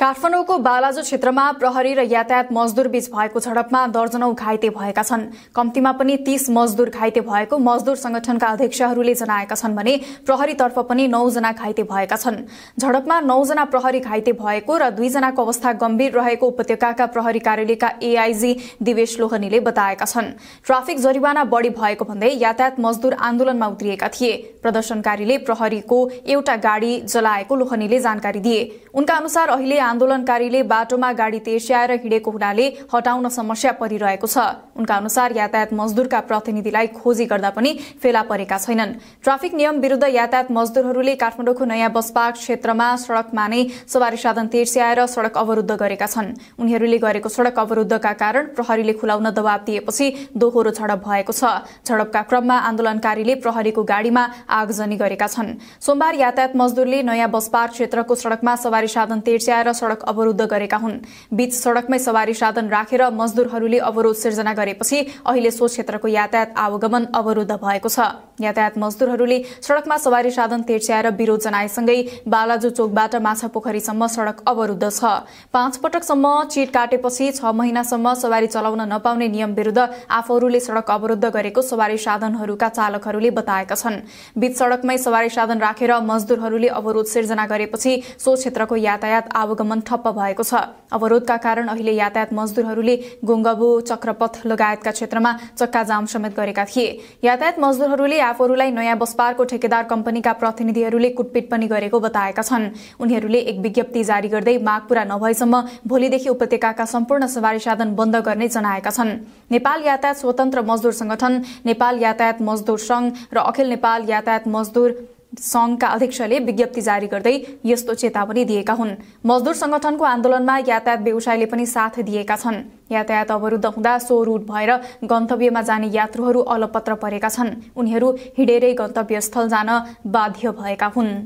काठमाडौँको बालाजो क्षेत्रमा प्रहरी र यातायात मजदुर बीच भएको झडपमा दर्जनौ घाइते भएका छन् कम्तीमा पनि तीस मजदुर घाइते भएको मजदुर संगठनका अध्यक्षहरूले जनाएका छन् भने प्रहरीतर्फ पनि नौजना घाइते भएका छन् झडपमा नौजना प्रहरी घाइते भएको र दुईजनाको अवस्था गम्भीर रहेको उपत्यका प्रहरी कार्यालयका एआईजी दिवेश लोहनीले बताएका छन् ट्राफिक जरिवाना बढी भएको भन्दै यातायात मजदुर आन्दोलनमा उत्रिएका थिए प्रदर्शनकारीले प्रहरीको एउटा गाडी जलाएको लोहनीले जानकारी दिए उनका अनुसार अहिले आन्दोलनकारीले बाटोमा गाडी तेर्स्याएर हिँडेको हुनाले हटाउन समस्या परिरहेको छ उनका अनुसार यातायात मजदुरका प्रतिनिधिलाई खोजी गर्दा पनि फेला परेका छैनन् ट्राफिक नियम विरूद्ध यातायात मजदुरहरूले काठमाडौँको नयाँ बस क्षेत्रमा सड़कमा नै सवारी साधन तेर्स्याएर सड़क अवरूद्ध गरेका छन् उनीहरूले गरेको सड़क अवरूद्धका कारण प्रहरीले खुलाउन दवाब दिएपछि दोहोरो झडप भएको छ झडपका क्रममा आन्दोलनकारीले प्रहरीको गाडीमा आगजनी गरेका छन् सोमबार यातायात मजदुरले नयाँ बसपार्क क्षेत्रको सड़कमा सवारी साधन तेर्स्याएर सड़क अवरुद्ध गरेका हुन् बीच सड़कमै सवारी साधन राखेर मजदुरहरूले अवरोध सिर्जना गरेपछि अहिले सो क्षेत्रको यातायात आवागमन अवरुद्ध भएको छ यातायात मजदुरहरूले सड़कमा सवारी साधन तेर्स्याएर विरोध जनाएसँगै बालाजु चोकबाट माछा पोखरीसम्म सड़क अवरुद्ध छ पाँच पटकसम्म चिट काटेपछि छ महिनासम्म सवारी चलाउन नपाउने नियम विरूद्ध आफूहरूले सड़क अवरुद्ध गरेको सवारी साधनहरूका चालकहरूले बताएका छन् बीच सड़कमै सवारी साधन राखेर मजदुरहरूले अवरोध सिर्जना गरेपछि सो क्षेत्रको यातायात आवगमन आवागमन ठप्प भएको छ अवरोधका कारण अहिले यातायात मजदुरहरूले गोङ्गबु चक्रपथ लगायतका क्षेत्रमा चक्काजाम समेत गरेका थिए यातायात मजदुरहरूले आफूहरूलाई नयाँ बसपारको ठेकेदार कम्पनीका प्रतिनिधिहरूले कुटपिट पनि गरेको बताएका छन् उनीहरूले एक विज्ञप्ति जारी गर्दै माग पूरा नभएसम्म भोलिदेखि उपत्यका सम्पूर्ण सवारी साधन बन्द गर्ने जनाएका छन् नेपाल यातायात स्वतन्त्र मजदुर संगठन नेपाल यातायात मजदुर संघ र अखिल नेपाल यातायात मजदुर सङ्घका अध्यक्षले विज्ञप्ति जारी गर्दै यस्तो चेतावनी दिएका हुन् मजदुर सङ्गठनको आन्दोलनमा यातायात व्यवसायले पनि साथ दिएका छन् यातायात अवरुद्ध हुँदा सो रूट भएर गन्तव्यमा जाने यात्रुहरू अलपत्र परेका छन् उनीहरू हिँडेरै गन्तव्यस्थल जान बाध्य भएका हुन्